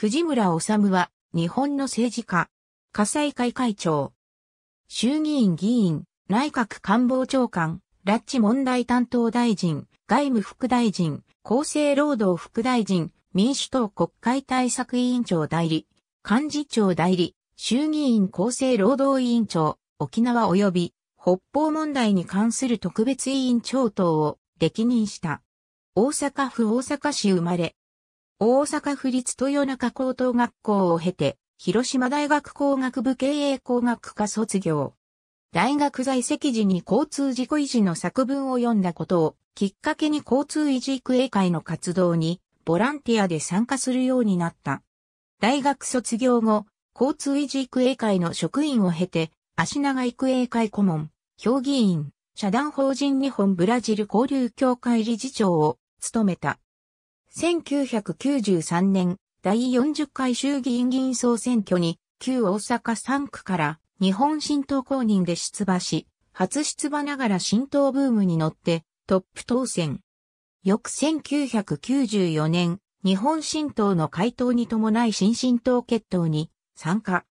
藤村治は、日本の政治家、火災会会長、衆議院議員、内閣官房長官、拉致問題担当大臣、外務副大臣、厚生労働副大臣、民主党国会対策委員長代理、幹事長代理、衆議院厚生労働委員長、沖縄及び北方問題に関する特別委員長等を歴任した。大阪府大阪市生まれ、大阪府立豊中高等学校を経て、広島大学工学部経営工学科卒業。大学在籍時に交通事故維持の作文を読んだことをきっかけに交通維持育英会の活動にボランティアで参加するようになった。大学卒業後、交通維持育英会の職員を経て、足長育英会顧問、評議員、社団法人日本ブラジル交流協会理事長を務めた。1993年、第40回衆議院議員総選挙に、旧大阪3区から日本新党公認で出馬し、初出馬ながら新党ブームに乗ってトップ当選。翌1994年、日本新党の回答に伴い新新党決闘に参加。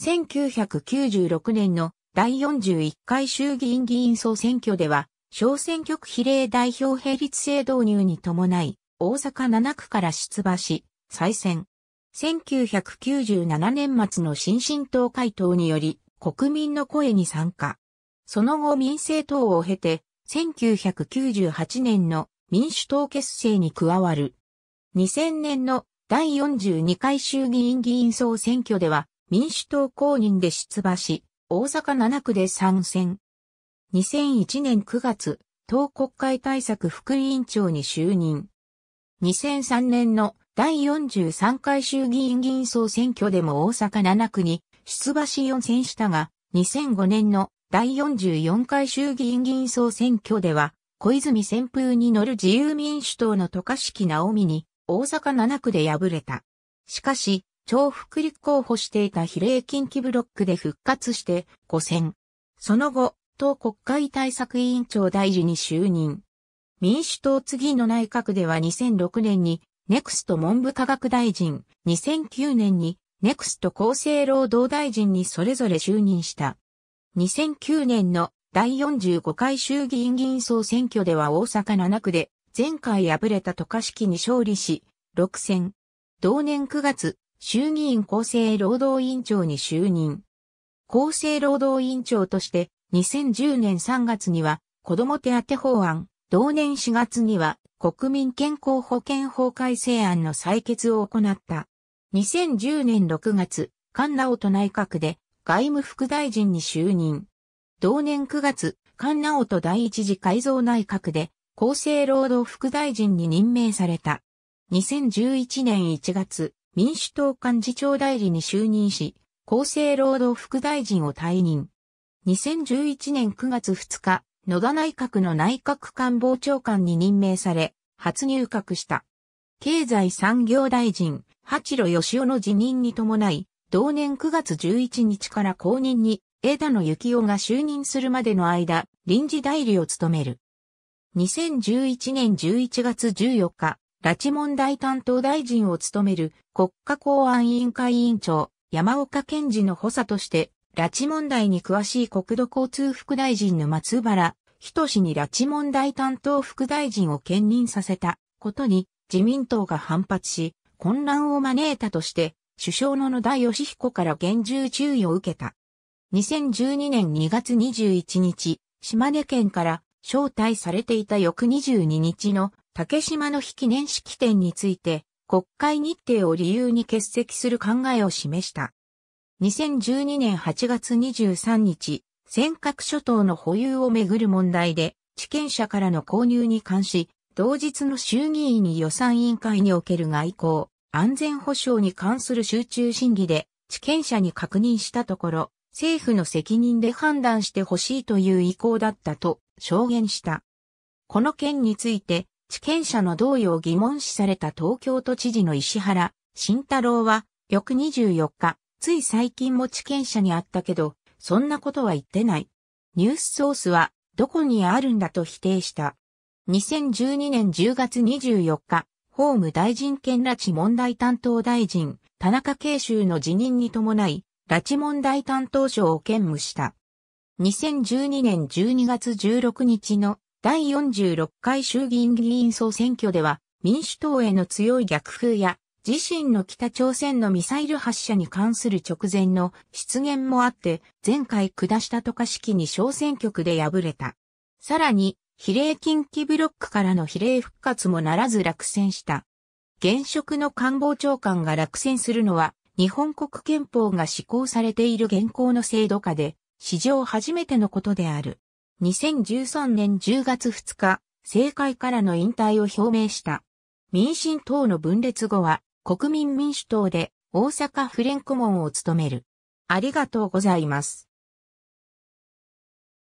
1996年の第41回衆議院議員総選挙では、小選挙区比例代表並立制導入に伴い、大阪7区から出馬し、再選。1997年末の新進党回答により、国民の声に参加。その後民政党を経て、1998年の民主党結成に加わる。2000年の第42回衆議院議員総選挙では民主党公認で出馬し、大阪7区で参戦。2001年9月、党国会対策副委員長に就任。2003年の第43回衆議院議員総選挙でも大阪7区に出馬し4選したが、2005年の第44回衆議院議員総選挙では、小泉旋風に乗る自由民主党の渡嘉敷直美に大阪7区で敗れた。しかし、重複立候補していた比例近畿ブロックで復活して5選。その後、党国会対策委員長大臣に就任。民主党次の内閣では2006年にネクスト文部科学大臣、2009年にネクスト厚生労働大臣にそれぞれ就任した。2009年の第45回衆議院議員総選挙では大阪7区で前回敗れた渡嘉敷に勝利し、6選。同年9月、衆議院厚生労働委員長に就任。厚生労働委員長として2010年3月には子ども手当法案同年4月には国民健康保険法改正案の採決を行った。2010年6月、菅直人内閣で外務副大臣に就任。同年9月、菅直人第一次改造内閣で厚生労働副大臣に任命された。2011年1月、民主党幹事長代理に就任し、厚生労働副大臣を退任。2011年9月2日、野田内閣の内閣官房長官に任命され、初入閣した。経済産業大臣、八路義雄の辞任に伴い、同年9月11日から後任に枝野幸男が就任するまでの間、臨時代理を務める。2011年11月14日、拉致問題担当大臣を務める国家公安委員会委員長、山岡健二の補佐として、拉致問題に詳しい国土交通副大臣の松原氏に拉致問題担当副大臣を兼任させたことに自民党が反発し、混乱を招いたとして、首相の野田義彦から厳重注意を受けた。2012年2月21日、島根県から招待されていた翌22日の竹島の引記念式典について、国会日程を理由に欠席する考えを示した。2012年8月23日、尖閣諸島の保有をめぐる問題で、地権者からの購入に関し、同日の衆議院に予算委員会における外交、安全保障に関する集中審議で、地権者に確認したところ、政府の責任で判断してほしいという意向だったと証言した。この件について、地権者の同意を疑問視された東京都知事の石原慎太郎は、翌24日、つい最近も地権者に会ったけど、そんなことは言ってない。ニュースソースは、どこにあるんだと否定した。2012年10月24日、法務大臣兼拉致問題担当大臣、田中慶州の辞任に伴い、拉致問題担当省を兼務した。2012年12月16日の第46回衆議院議員総選挙では、民主党への強い逆風や自身の北朝鮮のミサイル発射に関する直前の出現もあって、前回下したとか式に小選挙区で敗れた。さらに、比例近畿ブロックからの比例復活もならず落選した。現職の官房長官が落選するのは、日本国憲法が施行されている現行の制度下で、史上初めてのことである。2013年10月2日、政界からの引退を表明した。民進党の分裂後は、国民民主党で大阪府連顧問を務める。ありがとうございます。